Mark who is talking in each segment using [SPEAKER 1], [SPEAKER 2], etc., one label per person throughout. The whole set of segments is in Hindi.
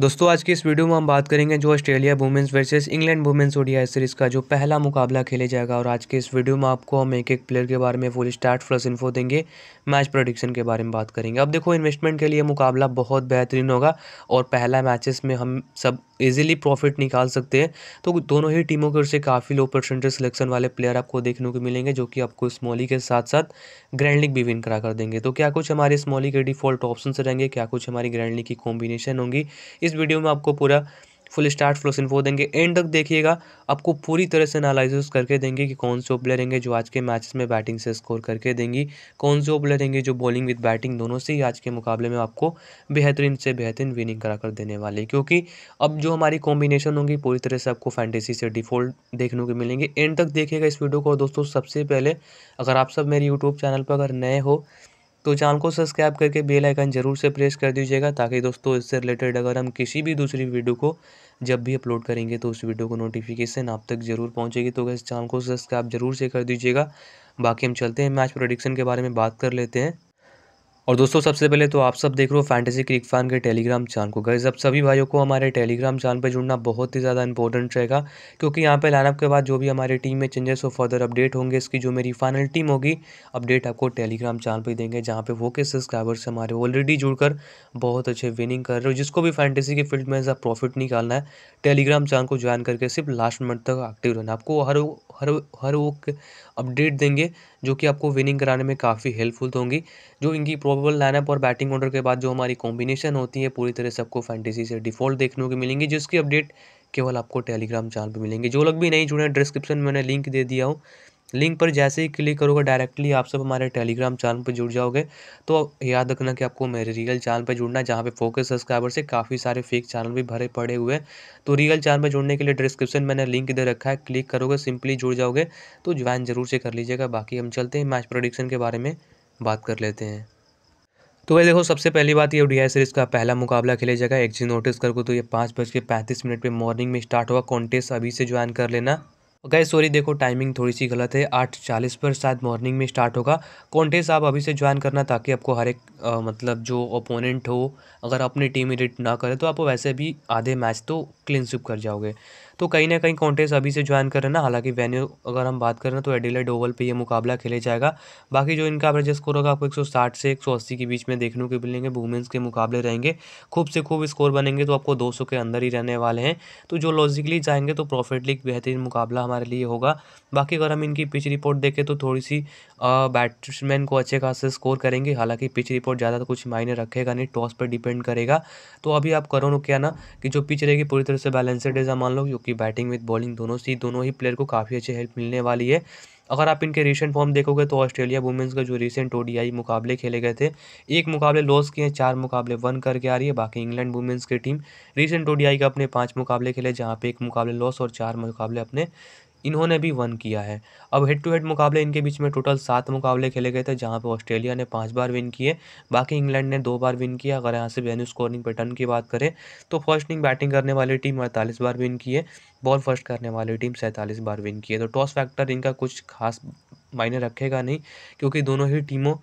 [SPEAKER 1] दोस्तों आज की इस वीडियो में हम बात करेंगे जो Australia women's versus England women's ODI series का जो पहला मुकाबला खेले जाएगा और आज के इस वीडियो में आपको हम एक एक प्लेयर के बारे में फुल स्टार्ट प्लस इन्फो देंगे मैच प्रोडिक्शन के बारे में बात करेंगे अब देखो इन्वेस्टमेंट के लिए मुकाबला बहुत बेहतरीन होगा और पहला मैचेस में हम सब ईजिली प्रॉफिट निकाल सकते हैं तो दोनों ही टीमों की ओर से काफ़ी लो परसेंटेज सिलेक्शन वाले प्लेयर आपको देखने को मिलेंगे जो कि आपको स्मॉली के साथ साथ ग्रैंडलिक भी विन करा कर देंगे तो क्या कुछ हमारे स्मॉली के डिफॉल्ट ऑप्शन रहेंगे क्या कुछ हमारी ग्रैंडलिक की कॉम्बिनेशन होंगी इस वीडियो में आपको पूरा फुल स्टार्ट फ्लोस इन्फो देंगे एंड तक देखिएगा आपको पूरी तरह से एनालिसिस करके देंगे कि कौन से प्लेयर रहेंगे जो आज के मैच में बैटिंग से स्कोर करके देंगी कौन से प्लेयर रहेंगे जो बॉलिंग विद बैटिंग दोनों से ही आज के मुकाबले में आपको बेहतरीन से बेहतरीन विनिंग करा कर देने वाले क्योंकि अब जो हमारी कॉम्बिनेशन होंगी पूरी तरह से आपको फैंटेसी से डिफॉल्ट देखने को मिलेंगे एंड तक देखिएगा इस वीडियो को दोस्तों सबसे पहले अगर आप सब मेरे यूट्यूब चैनल पर अगर नए हो तो चैनल को सब्सक्राइब करके बेल आइकन जरूर से प्रेस कर दीजिएगा ताकि दोस्तों इससे रिलेटेड अगर हम किसी भी दूसरी वीडियो को जब भी अपलोड करेंगे तो उस वीडियो को नोटिफिकेशन आप तक जरूर पहुंचेगी तो इस चैनल को सब्सक्राइब जरूर से कर दीजिएगा बाकी हम चलते हैं मैच प्रोडिक्शन के बारे में बात कर लेते हैं और दोस्तों सबसे पहले तो आप सब देख रहे हो फैंटेसी क्रिक फैन के टेलीग्राम चैनल को गए अब सभी भाइयों को हमारे टेलीग्राम चैनल पर जुड़ना बहुत ही ज़्यादा इंपॉर्टेंट रहेगा क्योंकि यहाँ पे लाइनअप के बाद जो भी हमारी टीम में चेंजेस और फर्दर अपडेट होंगे इसकी जो मेरी फाइनल टीम होगी अपडेट आपको टेलीग्राम चैनल पर देंगे जहाँ पर वो के सब्सक्राइबर्स हमारे ऑलरेडी जुड़कर बहुत अच्छे विनिंग कर रहे हो जिसको भी फैंटेसी के फील्ड में ज़्यादा प्रॉफिट निकालना है टेलीग्राम चैनल को ज्वाइन करके सिर्फ लास्ट मंथ तक एक्टिव रहना आपको हर हर हर वो अपडेट देंगे जो कि आपको विनिंग कराने में काफ़ी हेल्पफुल तो होंगी जो इनकी प्रोबेबल लाइनअप और बैटिंग ऑर्डर के बाद जो हमारी कॉम्बिनेशन होती है पूरी तरह से आपको फैंटेसी से डिफॉल्ट देखने को मिलेंगी जिसकी अपडेट केवल आपको टेलीग्राम चैनल पर मिलेंगे जो लोग भी नहीं जुड़े हैं डिस्क्रिप्शन में मैंने लिंक दे दिया हूँ लिंक पर जैसे ही क्लिक करोगे डायरेक्टली आप सब हमारे टेलीग्राम चैनल पर जुड़ जाओगे तो याद रखना कि आपको मेरे रियल चैनल पर जुड़ना है जहाँ पर फोकस सब्सक्राइबर से काफ़ी सारे फेक चैनल भी भरे पड़े हुए तो रियल चैनल पर जुड़ने के लिए डिस्क्रिप्शन मैंने लिंक दे रखा है क्लिक करोगे सिंपली जुड़ जाओगे तो ज्वाइन जरूर से कर लीजिएगा बाकी हम चलते हैं मैच प्रोडिक्शन के बारे में बात कर लेते हैं तो वह देखो सबसे पहली बात ये डी आई सीरीज़ का पहला मुकाबला खेले जाएगा एक नोटिस करके तो ये पाँच बज के पैंतीस मिनट पे मॉर्निंग में स्टार्ट हुआ कॉन्टेस्ट अभी से ज्वाइन कर लेना गए सॉरी देखो टाइमिंग थोड़ी सी गलत है आठ चालीस पर शायद मॉर्निंग में स्टार्ट होगा कॉन्टेस्ट आप अभी से ज्वाइन करना ताकि आपको हर एक आ, मतलब जो ओपोनेंट हो अगर अपनी टीम एडिट ना करे तो आप वैसे भी आधे मैच तो क्लीन स्विप कर जाओगे तो कहीं ना कहीं कॉन्टेस्ट अभी से ज्वाइन कर रहे ना हालांकि वेन्यू अगर हम बात करें तो एडिलेड ओवल पर यह मुकाबला खेले जाएगा बाकी जो इनका एवरेज स्कोर होगा आपको 160 से 180 के बीच में देखने को मिलेंगे वुमेंस के मुकाबले रहेंगे खूब से खूब स्कोर बनेंगे तो आपको दो के अंदर ही रहने वाले हैं तो जो लॉजिकली जाएंगे तो प्रॉफिट लीग बेहतरीन मुकाबला हमारे लिए होगा बाकी अगर हम इनकी पिच रिपोर्ट देखें तो थोड़ी सी बैट्समैन को अच्छे खास स्कोर करेंगे हालांकि पिच रिपोर्ट ज़्यादा तो कुछ मायने रखेगा नहीं टॉस पर डिपेंड करेगा तो अभी आप करो क्या ना कि जो पिच रहेगी पूरी तरह से बैलेंसेड ऐसा मान लो कि बैटिंग विद बॉलिंग दोनों से दोनों ही प्लेयर को काफ़ी अच्छी हेल्प मिलने वाली है अगर आप इनके रिसेंट फॉर्म देखोगे तो ऑस्ट्रेलिया वुमेंस का जो रिसेंट ओडीआई मुकाबले खेले गए थे एक मुकाबले लॉस किए हैं चार मुकाबले वन करके आ रही है बाकी इंग्लैंड वुमेंस की टीम रिसेंट ओडीआई का अपने पांच मुकाबले खेले जहां पे एक मुकाबले लॉस और चार मुकाबले अपने इन्होंने भी वन किया है अब हेड टू हेड मुकाबले इनके बीच में टोटल सात मुकाबले खेले गए थे जहाँ पे ऑस्ट्रेलिया ने पाँच बार विन किए बाकी इंग्लैंड ने दो बार विन किया अगर यहाँ से वेन्यू स्कोरिंग पैटर्न की बात करें तो फर्स्ट इनिंग बैटिंग करने वाली टीम अड़तालीस बार विन किए बॉल फर्स्ट करने वाली टीम सैंतालीस बार विन किए तो टॉस फैक्टर इनका कुछ खास मायने रखेगा नहीं क्योंकि दोनों ही टीमों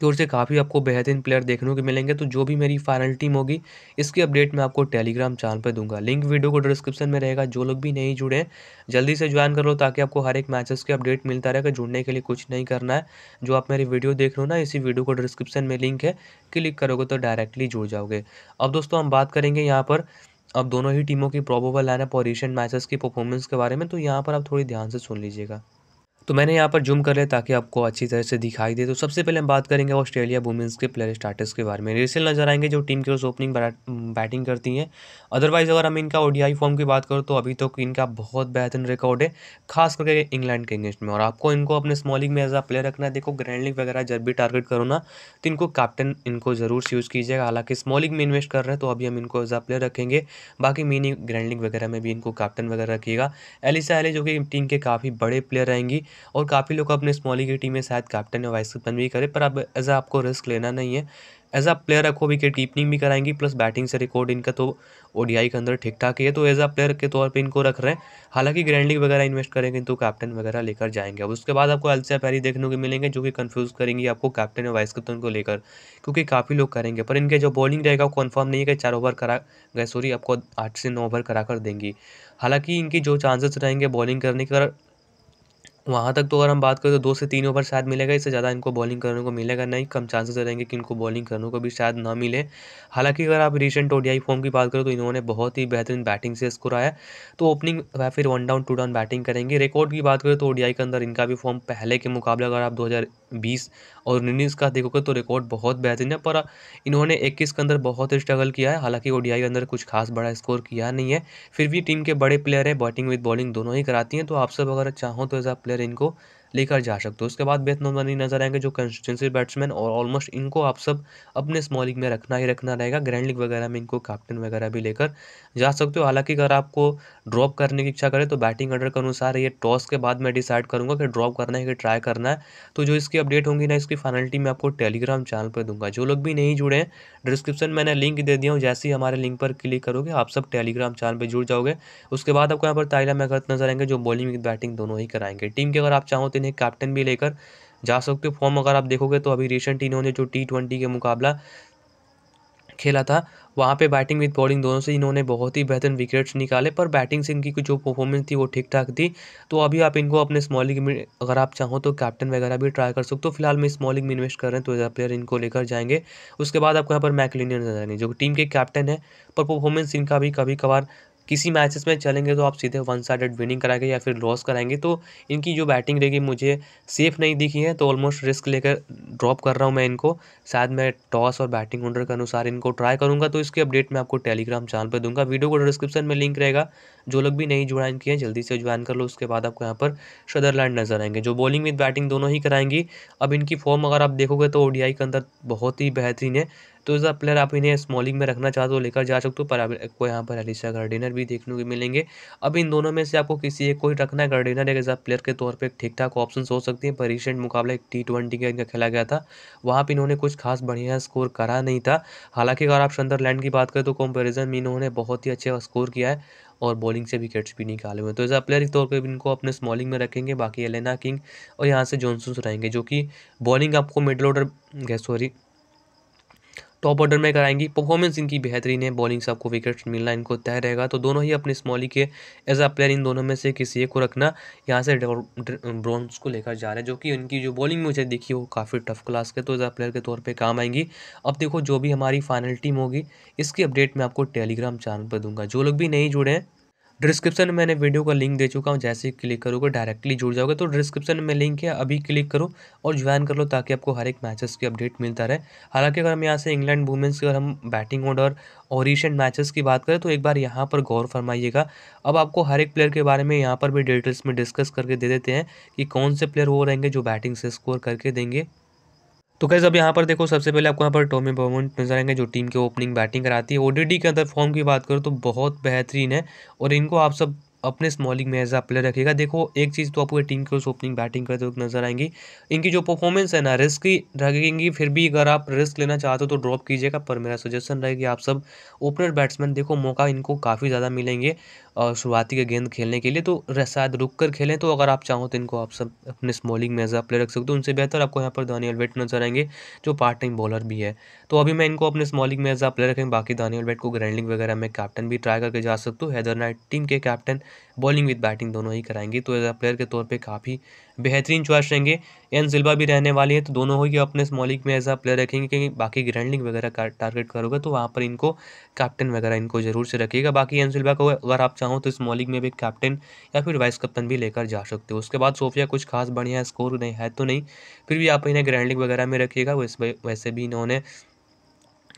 [SPEAKER 1] की ओर से काफ़ी आपको बेहतरीन प्लेयर देखने को मिलेंगे तो जो भी मेरी फाइनल टीम होगी इसकी अपडेट मैं आपको टेलीग्राम चैनल पर दूंगा लिंक वीडियो को डिस्क्रिप्शन में रहेगा जो लोग भी नहीं जुड़े जल्दी से ज्वाइन कर लो ताकि आपको हर एक मैचेस की अपडेट मिलता रहेगा जुड़ने के लिए कुछ नहीं करना है जो आप मेरी वीडियो देख रहे हो ना इसी वीडियो को डिस्क्रिप्शन में लिंक है क्लिक करोगे तो डायरेक्टली जुड़ जाओगे अब दोस्तों हम बात करेंगे यहाँ पर अब दोनों ही टीमों की प्रोबेबल लाइनअप और रिसेंट मैचेस की परफॉर्मेंस के बारे में तो यहाँ पर आप थोड़ी ध्यान से सुन लीजिएगा तो मैंने यहाँ पर जूम कर लिया ताकि आपको अच्छी तरह से दिखाई दे तो सबसे पहले हम बात करेंगे ऑस्ट्रेलिया वुमेंस के प्लेयर स्टार्टर्स के बारे में रिसेल नजर आएंगे जो टीम की रोज ओपनिंग बैटिंग करती हैं अदरवाइज़ अगर हम इनका ओडीआई फॉर्म की बात करो तो अभी तक तो इनका बहुत बेहतरीन रिकॉर्ड है खास करके इंग्लैंड के अगेंस्ट में और आपको इनको अपने स्मॉलिंग में एज अ प्लेयर रखना है देखो ग्रैंड लिंग वगैरह जब भी टारगेट करो ना तो इनको कैप्टन इनको ज़रूर से यूज़ कीजिएगा हालांकि स्मॉलिंग में इन्वेस्ट कर रहे हैं तो अभी हम इनको एज अ प्लेयर रखेंगे बाकी मीनिंग ग्रैंड लिंग वगैरह में भी इनको कैप्टन वगैरह रखिएगा एलिसा एले जो कि टीम के काफ़ी बड़े प्लेयर रहेंगी और काफ़ी लोग अपने स्मॉली की टीम में शायद कैप्टन या वाइस कैप्टन भी करें पर अब एज आपको रिस्क लेना नहीं है एज आ प्लेयर भी विकेट कीपिंग भी कराएंगी प्लस बैटिंग से रिकॉर्ड इनका तो ओडीआई के अंदर ठीक ठाक है तो एज अ प्लेयर के तौर पे इनको रख रहे हैं हालांकि ग्रैंड लीग वगैरह इन्वेस्ट करेंगे तो कैप्टन वगैरह लेकर जाएंगे अब उसके बाद आपको अलसिया पैरी देखने को मिलेंगे जो कि कन्फ्यूज़ करेंगी आपको कैप्टन और वाइस कैप्टन को लेकर क्योंकि काफ़ी लोग करेंगे पर इनके जो बॉलिंग रहेगा वो कन्फर्म नहीं है कि चार ओवर करा गए सॉरी आपको आठ से नौ ओवर करा कर देंगी हालांकि इनकी जो चांसेस रहेंगे बॉलिंग करने के वहाँ तक तो अगर हम बात करें तो दो से तीन ओवर शायद मिलेगा इससे ज़्यादा इनको बॉलिंग करने को मिलेगा नहीं कम चांसेस रहेंगे कि इनको बॉलिंग करने को भी शायद ना मिले हालांकि अगर आप रिसेंट ओडीआई फॉर्म की बात करें तो इन्होंने बहुत ही बेहतरीन बैटिंग से स्कोर आया तो ओपनिंग या फिर one down two down batting करेंगे रिकॉर्ड की बात करें तो ओडीआई के अंदर इनका भी फॉर्म पहले के मुकाबले अगर आप दो बीस और उन्नीस का देखोगे तो रिकॉर्ड बहुत बेहतरीन है पर इन्होंने इक्कीस के अंदर बहुत स्ट्रगल किया है हालांकि ओडीआई के अंदर कुछ खास बड़ा स्कोर किया नहीं है फिर भी टीम के बड़े प्लेयर है बैटिंग विद बॉलिंग दोनों ही कराती हैं तो आप सब अगर चाहो तो एज आ प्लेयर कूलर इनको लेकर जा सकते हो उसके बाद बेथन नोमनी नजर आएंगे जो कंसिस्टेंसी बैट्समैन और ऑलमोस्ट इनको आप सब अपने स्मॉल लीग में रखना ही रखना रहेगा ग्रैंड लीग वगैरह में इनको कैप्टन वगैरह भी लेकर जा सकते हो हालांकि अगर आपको ड्रॉप करने की इच्छा करें तो बैटिंग ऑर्डर के अनुसार ये टॉस के बाद मैं डिसाइड करूँगा कि ड्रॉप करना है कि ट्राई करना है तो जो इसकी अपडेट होंगी ना इसकी फाइनलिटी मैं आपको टेलीग्राम चैनल पर दूंगा जो लोग भी नहीं जुड़े हैं डिस्क्रिप्शन मैंने लिंक दे दिया हूँ जैसे ही हमारे लिंक पर क्लिक करोगे आप सब टेलीग्राम चैनल पर जुड़ जाओगे उसके बाद आपको यहाँ पर ताइला मेघत नजर आएंगे जो बॉलिंग बैटिंग दोनों ही कराएंगे टीम के अगर आप चाहो तो बैट्समैन एक कैप्टन भी लेकर जा सकते हो फॉर्म अगर आप देखोगे तो अभी रिसेंट इन्होंने जो टी ट्वेंटी के मुकाबला खेला था वहाँ पे बैटिंग विद बॉलिंग दोनों से इन्होंने बहुत ही बेहतरीन विकेट्स निकाले पर बैटिंग से इनकी जो परफॉर्मेंस थी वो ठीक ठाक थी तो अभी आप इनको अपने स्मॉल लीग में अगर आप चाहो तो कैप्टन वगैरह भी ट्राई कर सकते हो फिलहाल मैं स्मॉल लीग में इन्वेस्ट कर रहे हैं तो ज़्यादा प्लेयर इनको लेकर जाएंगे उसके बाद आपको यहाँ पर मैकलिनियन नजर आएंगे जो टीम के कैप्टन है पर परफॉर्मेंस इनका भी कभी कभार किसी मैचेस में चलेंगे तो आप सीधे वन साइडेड विनिंग कराएंगे या फिर लॉस कराएंगे तो इनकी जो बैटिंग रहेगी मुझे सेफ नहीं दिखी है तो ऑलमोस्ट रिस्क लेकर ड्रॉप कर रहा हूँ मैं इनको शायद मैं टॉस और बैटिंग ऑर्डर के अनुसार इनको ट्राई करूंगा तो इसकी अपडेट मैं आपको टेलीग्राम चैनल पर दूंगा वीडियो को डिस्क्रिप्शन में लिंक रहेगा जो लोग भी नहीं ज्वाइन किए हैं जल्दी से ज्वाइन कर लो उसके बाद आपको यहाँ पर शदरलैंड नजर आएंगे जो बॉलिंग विद बैटिंग दोनों ही कराएंगी अब इनकी फॉर्म अगर आप देखोगे तो ओडीआई के अंदर बहुत ही बेहतरीन है तो ऐसा प्लेयर आप इन्हें स्मॉलिंग में रखना चाहते हो तो लेकर जा सकते हो पर आपको यहाँ पर अलीसा गार्डिनर भी देखने को मिलेंगे अब इन दोनों में से आपको किसी एक को ही रखना है गार्डिनर एक ऐसा प्लेयर के तौर पर ठीक ठाक ऑप्शन हो सकती हैं पर रिसेंट मुकाबला एक टी ट्वेंटी के इनका खेला गया था वहाँ पर इन्होंने कुछ खास बढ़िया स्कोर करा नहीं था हालांकि अगर आप सन्दरलैंड की बात करें तो कंपेरिजन में इन्होंने बहुत ही अच्छा स्कोर किया है और बॉलिंग से विकेट्स भी निकाले हुए हैं तो ऐसा प्लेयर के तौर पर इनको अपने स्मॉलिंग में रखेंगे बाकी एलेना किंग और यहाँ से जॉनसन रहेंगे जो कि बॉलिंग आपको middle order sorry top order में कराएंगी परफॉर्मेंस इनकी बेहतरीन है बॉलिंग से आपको विकेट मिलना इनको तय रहेगा तो दोनों ही अपने स्मॉली के एज अ प्लेयर इन दोनों में से किसी एक को रखना यहाँ से ब्रॉन्ज को लेकर जा रहे हैं जो कि इनकी जो बॉलिंग मुझे देखी वो काफ़ी टफ क्लास के तो एज अ प्लेयर के तौर पर काम आएंगी अब देखो जो भी हमारी फाइनल टीम होगी इसकी अपडेट मैं आपको टेलीग्राम चैनल पर दूंगा जो लोग भी नहीं जुड़े हैं डिस्क्रिप्शन में मैंने वीडियो का लिंक दे चुका हूँ जैसे ही क्लिक करोगे डायरेक्टली जुड़ जाओगे तो डिस्क्रिप्शन में लिंक है अभी क्लिक करो और ज्वाइन कर लो ताकि आपको हर एक मैचेस की अपडेट मिलता रहे हालांकि अगर हम यहाँ से इंग्लैंड वुमेंस की अगर हम बैटिंग ऑर्डर और रिसेंट मैचेस की बात करें तो एक बार यहाँ पर गौर फरमाइएगा अब आपको हर एक प्लेयर के बारे में यहाँ पर भी डिटेल्स में डिस्कस करके दे देते हैं कि कौन से प्लेयर वो रहेंगे जो बैटिंग से स्कोर करके देंगे तो कैसे अब यहाँ पर देखो सबसे पहले आपको यहाँ पर टोमी बोमोंट नजर आएंगे जो टीम के ओपनिंग बैटिंग कराती है ओडीडी के अंदर फॉर्म की बात करो तो बहुत बेहतरीन है और इनको आप सब अपने स्मॉलिंग में एज आ प्लेयर रखेगा देखो एक चीज़ तो आपको टीम के उस ओपनिंग बैटिंग करते हुए नजर आएंगी इनकी जो परफॉर्मेंस है ना रिस्क ही रहेगी फिर भी अगर आप रिस्क लेना चाहते हो तो ड्रॉप कीजिएगा पर मेरा सजेशन रहेगी आप सब ओपनर बैट्समैन देखो मौका इनको काफ़ी ज़्यादा मिलेंगे और शुरुआती के गेंद खेलने के लिए तो शायद रुक कर खेलें तो अगर आप चाहो तो इनको आप सब अपने स्मॉलिंग में एज प्लेयर रख सकते हो उनसे बेहतर आपको यहाँ पर दानियल वेट नजर आएंगे जो पार्ट टाइम बॉलर भी है तो अभी मैं इनको अपने स्मॉलिंग में एज प्लेयर रखेंगे बाकी दानियल वेट को ग्रैंडिंग वगैरह में कैप्टन भी ट्राई करके जा सकता हूँ हैदर नाइट टीम के कैप्टन बॉलिंग विद बैटिंग दोनों ही कराएंगे तो एज अ प्लेयर के तौर पे काफ़ी बेहतरीन चॉइस रहेंगे एन सिल्वा भी रहने वाली है तो दोनों ही अपने स्मॉल लीग में एज अ प्लेयर रखेंगे क्योंकि बाकी ग्रैंड वगैरह का टारगेट करोगे तो वहाँ पर इनको कैप्टन वगैरह इनको जरूर से रखिएगा बाकी एन सिल्वा को अगर आप चाहो तो स्मॉल लीग में भी कैप्टन या फिर वाइस कप्तन भी लेकर जा सकते हो उसके बाद सोफिया कुछ खास बढ़िया स्कोर नहीं है तो नहीं फिर भी आप इन्हें ग्रैंड वगैरह में रखिएगा वैसे भी इन्होंने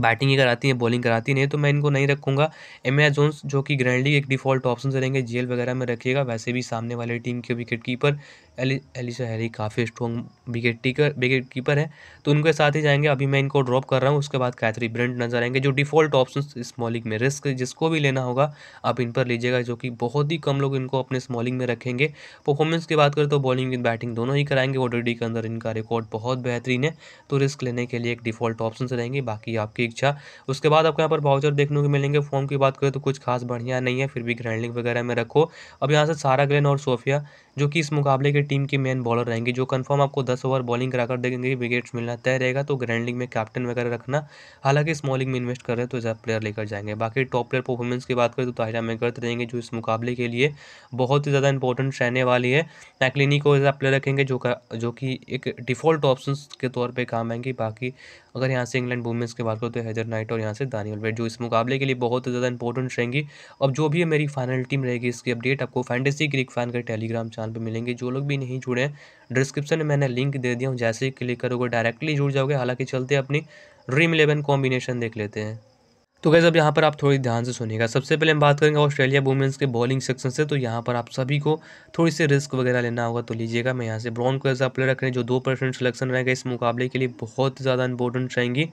[SPEAKER 1] बैटिंग ही कराती है बॉलिंग कराती नहीं तो मैं इनको नहीं रखूँगा एम एस जोन्स जो कि ग्रैंडली एक डिफ़ॉल्ट ऑप्शन रहेंगे जेल वगैरह में रखिएगा वैसे भी सामने वाले टीम के wicket keeper Ellie Alyssa Healy काफ़ी स्ट्रॉन्ग विकेट टीकर विकेट कीपर है तो उनके साथ ही जाएंगे अभी मैं इनको ड्रॉप कर रहा हूँ उसके बाद कैथरी ब्रेंट नजर आएंगे जो डिफ़ॉल्ट ऑप्शन स्मॉलिंग में रिस्क जिसको भी लेना होगा आप इन पर लीजिएगा जो कि बहुत ही कम लोग इनको अपने स्मॉलिंग में रखेंगे परफॉर्मेंस की बात करें तो बॉलिंग बैटिंग दोनों ही कराएंगे ओडीडी के अंदर इनका रिकॉर्ड बहुत बेहतरीन है तो रिस्क लेने के लिए एक डिफ़ॉल्ट ऑप्शन रहेंगे बाकी आपकी इच्छा उसके बाद आपको यहाँ पर बाउचर देखने को मिलेंगे फॉर्म की बात करें तो कुछ खास बढ़िया नहीं है फिर भी ग्रैंडलिंग वगैरह में रखो अब यहाँ से सारा ग्रेन और सोफिया जो कि इस मुकाबले के हमारी टीम के मेन बॉलर रहेंगे जो कन्फर्म आपको दस ओवर बॉलिंग कराकर देंगे विकेट्स मिलना तय रहेगा तो ग्रैंड लीग में कैप्टन वगैरह रखना हालांकि स्मॉलिंग में इन्वेस्ट कर रहे हैं तो ऐसा प्लेयर लेकर जाएंगे बाकी टॉप प्लेयर परफॉर्मेंस की बात करें तो ताहिरा में करते रहेंगे जो इस मुकाबले के लिए बहुत ही ज़्यादा इंपॉर्टेंट रहने वाली है मैकलिनी को ऐसा प्लेयर रखेंगे जो का जो कि एक डिफ़ॉल्ट ऑप्शन के तौर पर काम आएंगे बाकी अगर यहाँ से इंग्लैंड वुमेंस की बात करो तो हैदर नाइट और यहाँ से दानियल वेट जो इस मुकाबले के लिए बहुत ज़्यादा इंपॉर्टेंट रहेंगी अब जो भी मेरी फाइनल टीम रहेगी इसकी अपडेट आपको फैंटेसी क्रिक फैन के टेलीग्राम चैनल पर मिलेंगे जो लोग भी नहीं जुड़े हैं डिस्क्रिप्शन में मैंने लिंक दे दिया हूँ जैसे ही क्लिक करोगे डायरेक्टली जुड़ जाओगे हालांकि चलते अपनी ड्रीम इलेवन कॉम्बिनेशन देख लेते हैं तो गैस अब यहाँ पर आप थोड़ी ध्यान से सुनिएगा सबसे पहले हम बात करेंगे ऑस्ट्रेलिया वुमेंस के बॉलिंग सेक्शन से तो यहाँ पर आप सभी को थोड़ी सी रिस्क वगैरह लेना होगा तो लीजिएगा मैं यहाँ से ब्रॉन को ऐसा प्लेयर रख रहे हैं जो दो परसेंट सिलेक्शन रहेगा इस मुकाबले के लिए बहुत ज़्यादा इंपॉर्टेंट रहेंगी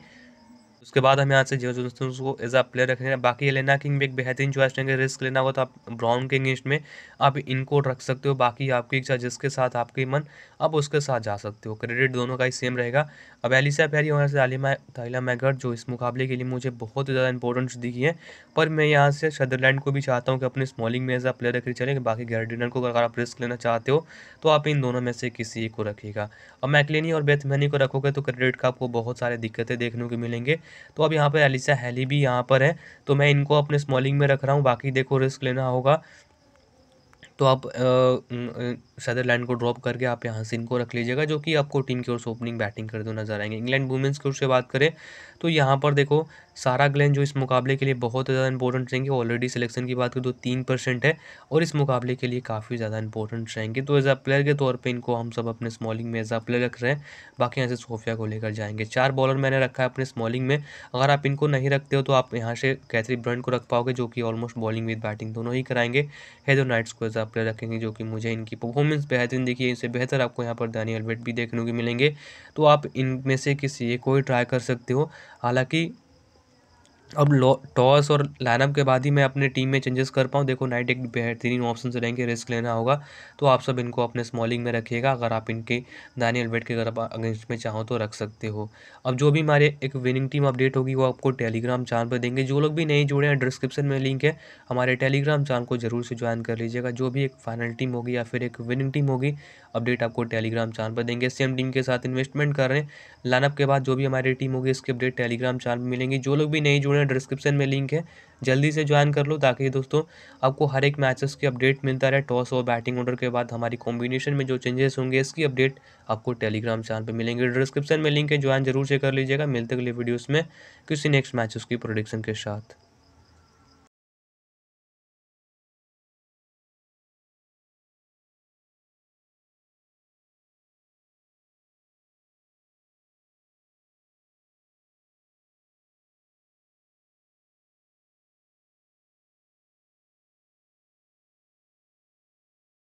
[SPEAKER 1] उसके बाद हम यहाँ से जो दोस्तों को एज आ प्लेयर रखने बाकी एलेना किंग भी एक बेहतरीन चॉइस रहेंगे रिस्क लेना हो तो आप ब्राउन के अगेंस्ट में आप इनको रख सकते हो बाकी आपकी इच्छा जिसके साथ आपके मन आप उसके साथ जा सकते हो क्रेडिट दोनों का ही सेम रहेगा अब एलिसा पैरी और तालिमा ताइला मैगट जो इस मुकाबले के लिए मुझे बहुत ज़्यादा इंपॉर्टेंट दिखी है पर मैं यहाँ से शदरलैंड को भी चाहता हूँ कि अपने स्मॉलिंग में एज आ प्लेयर रखे चले बाकी गार्डिनर को अगर आप रिस्क लेना चाहते हो तो आप इन दोनों में से किसी को रखिएगा और मैकलिनी और बेथमैनी को रखोगे तो क्रेडिट का आपको बहुत सारी दिक्कतें देखने को मिलेंगे तो अब यहाँ पर एलिसा हैली भी यहाँ पर है तो मैं इनको अपने स्मॉलिंग में रख रहा हूँ बाकी देखो रिस्क लेना होगा तो आप सदरलैंड को ड्रॉप करके आप यहाँ से इनको रख लीजिएगा जो कि आपको टीम की ओर से ओपनिंग बैटिंग करते हुए नजर आएंगे इंग्लैंड वुमेंस की ओर से बात करें तो यहाँ पर देखो सारा ग्लैन जो इस मुकाबले के लिए बहुत ज़्यादा इंपॉर्टेंट रहेंगे ऑलरेडी सिलेक्शन की बात करें तो तीन परसेंट है और इस मुकाबले के लिए काफ़ी ज़्यादा इंपॉर्टेंट रहेंगे तो एज अ प्लेयर के तौर पर इनको हम सब अपने स्मॉलिंग में एज अ प्लेयर रख रहे हैं बाकी यहाँ से सोफिया को लेकर जाएंगे चार बॉलर मैंने रखा है अपने स्मॉलिंग में अगर आप इनको नहीं रखते हो तो आप यहाँ से कैथरी ब्रंट को रख पाओगे जो कि ऑलमोस्ट बॉलिंग विद बैटिंग दोनों ही कराएंगे हेदो नाइट्स को एज अ प्लेयर रखेंगे जो कि मुझे इनकी परफॉर्मेंस बेहतरीन देखिए इनसे बेहतर आपको यहाँ पर दानी अलवेट भी देखने को मिलेंगे तो आप इनमें से किसी एक को ही ट्राई कर सकते हो हालांकि अब टॉस और लाइनअप के बाद ही मैं अपने टीम में चेंजेस कर पाऊँ देखो नाइट एक बेहतरीन ऑप्शन से रहेंगे रिस्क लेना होगा तो आप सब इनको अपने स्मॉलिंग में रखिएगा अगर आप इनके दानियल बेट के अगर अगेंस्ट में चाहो तो रख सकते हो अब जो भी हमारे एक विनिंग टीम अपडेट होगी वो आपको टेलीग्राम चैनल पर देंगे जो लोग भी नहीं जुड़े हैं डिस्क्रिप्शन में लिंक है हमारे टेलीग्राम चैनल को जरूर से ज्वाइन कर लीजिएगा जो भी एक फाइनल टीम होगी या फिर एक विनिंग टीम होगी अपडेट आपको टेलीग्राम चैनल पर देंगे सेम टीम के साथ इन्वेस्टमेंट कर रहे हैं लाइनअप के बाद जो भी हमारी टीम होगी इसके अपडेट टेलीग्राम चैनल पर मिलेंगे जो लोग भी नहीं जुड़े पूरे डिस्क्रिप्शन में लिंक है जल्दी से ज्वाइन कर लो ताकि दोस्तों आपको हर एक मैचेस की अपडेट मिलता रहे टॉस और बैटिंग ऑर्डर के बाद हमारी कॉम्बिनेशन में जो चेंजेस होंगे इसकी अपडेट आपको टेलीग्राम चैनल पर मिलेंगे डिस्क्रिप्शन में लिंक है ज्वाइन जरूर से कर लीजिएगा मिलते अगले वीडियोज़ में किसी नेक्स्ट मैचेस की प्रोडिक्शन के साथ